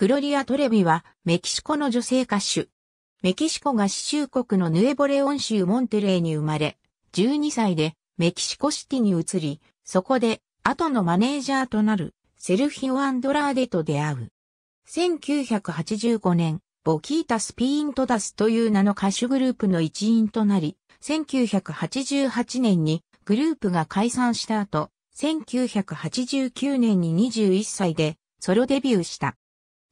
グロリア・トレビはメキシコの女性歌手。メキシコ合衆国のヌエボレオン州モンテレーに生まれ、12歳でメキシコシティに移り、そこで後のマネージャーとなるセルフィオ・アンドラーデと出会う。1985年、ボキータスピーントダスという名の歌手グループの一員となり、1988年にグループが解散した後、1989年に21歳でソロデビューした。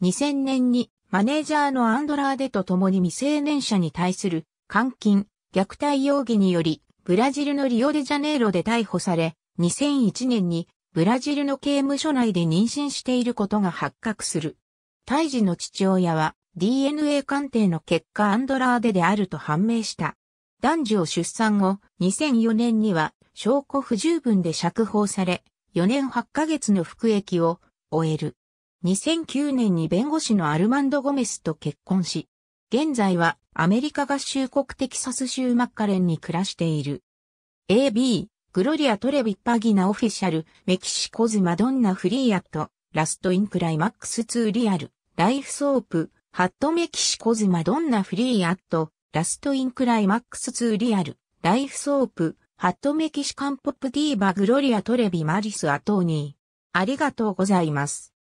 2000年にマネージャーのアンドラーデと共に未成年者に対する監禁、虐待容疑により、ブラジルのリオデジャネイロで逮捕され、2001年にブラジルの刑務所内で妊娠していることが発覚する。胎児の父親は DNA 鑑定の結果アンドラーデであると判明した。男児を出産後、2004年には証拠不十分で釈放され、4年8ヶ月の服役を終える。2009年に弁護士のアルマンド・ゴメスと結婚し、現在はアメリカ合衆国テキサス州マッカレンに暮らしている。AB、グロリア・トレビッパギナ・オフィシャル、メキシコズ・マドンナ・フリーアット、ラスト・インクライマックス・ツー・リアル、ライフ・ソープ、ハット・メキシコズ・マドンナ・フリーアット、ラスト・インクライマックス・ツー・リアル、ライフ・ソープ、ハット・メキシカン・ポップ・ディーバ・グロリア・トレビ・マリス・アトーニー。ありがとうございます。